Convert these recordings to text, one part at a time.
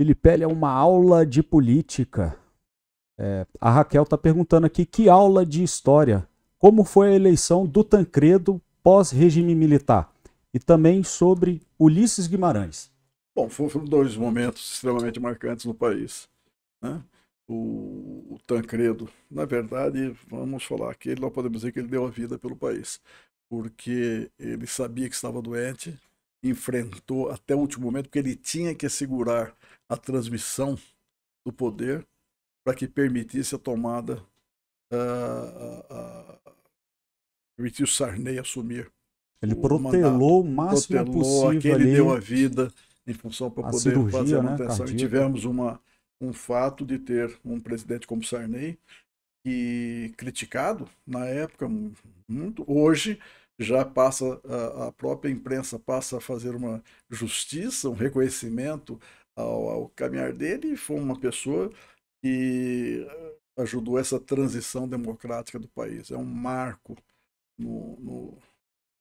Ele pele é uma aula de política. É, a Raquel está perguntando aqui que aula de história. Como foi a eleição do Tancredo pós-regime militar? E também sobre Ulisses Guimarães. Bom, foram dois momentos extremamente marcantes no país. Né? O, o, Tancredo, na verdade, vamos falar que ele, nós podemos dizer que ele deu a vida pelo país, porque ele sabia que estava doente, enfrentou até o último momento, porque ele tinha que segurar a transmissão do poder para que permitisse a tomada, uh, uh, uh, permitiu Sarney assumir. Ele o protelou mandato. o máximo protelou possível. Aquele ali... deu a vida em função para poder cirurgia, fazer a né, manutenção. Né? E tivemos uma, um fato de ter um presidente como Sarney, que criticado na época muito, hoje já passa a, a, própria imprensa passa a fazer uma justiça, um reconhecimento ao, ao, caminhar dele. E foi uma pessoa que eh, ajudou essa transição democrática do país. É um marco no, no,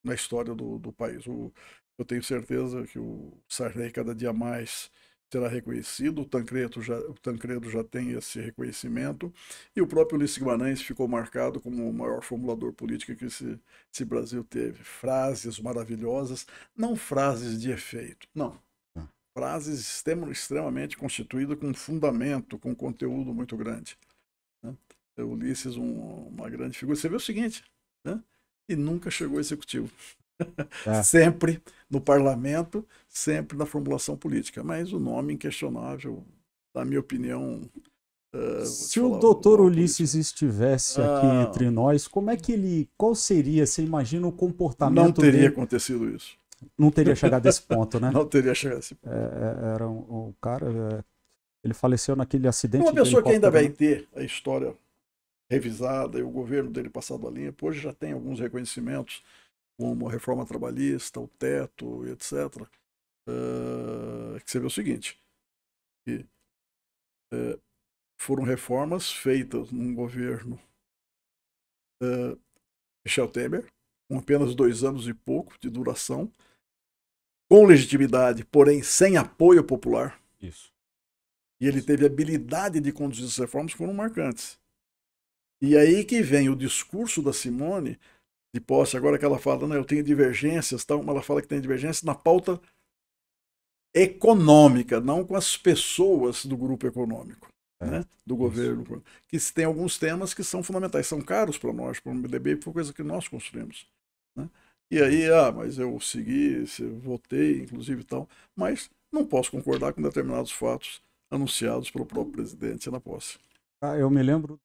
na história do, do país. O, eu tenho certeza que o Sarney cada dia mais será reconhecido, o Tancredo já, o Tancredo já tem esse reconhecimento, e o próprio Ulisses Guimarães ficou marcado como o maior formulador político que esse, esse Brasil teve. Frases maravilhosas, não frases de efeito, não. Ah. Frases extremamente constituídas com fundamento, com conteúdo muito grande. Né? É, Ulisses, um, uma grande figura. Você vê o seguinte, né? e nunca chegou executivo. Tá. sempre no parlamento, sempre na formulação política. Mas o nome inquestionável, na minha opinião. Uh, se o doutor Ulisses política. estivesse aqui ah, entre nós, como é que ele. Qual seria? Você imagina o comportamento. Não teria dele? acontecido isso. Não teria chegado a esse ponto, né? Não teria chegado a esse ponto. É, é era um, um cara. É, ele faleceu naquele acidente. Uma pessoa que ainda vai né? ter a história revisada e o governo dele passado a limpo. Hoje já tem alguns reconhecimentos como a reforma trabalhista, o teto, etc., uh, eh, que você vê o seguinte, que uh, foram reformas feitas num governo uh, Michel Temer, com apenas dois anos e pouco de duração, com legitimidade, porém sem apoio popular. Isso. E ele teve habilidade de conduzir essas reformas que foram marcantes. E aí que vem o discurso da Simone de posse, agora que ela fala, eu tenho divergências, tal, ela fala que tem divergências na pauta econômica, não com as pessoas do grupo econômico, é, né, do governo. Isso. Que tem alguns temas que são fundamentais, são caros para nós, para o MDB, foi coisa que nós construímos. Né? E aí, uhum. ah, mas eu segui, votei, inclusive tal, mas não posso concordar com determinados fatos anunciados pelo próprio presidente na posse. Ah, eu me lembro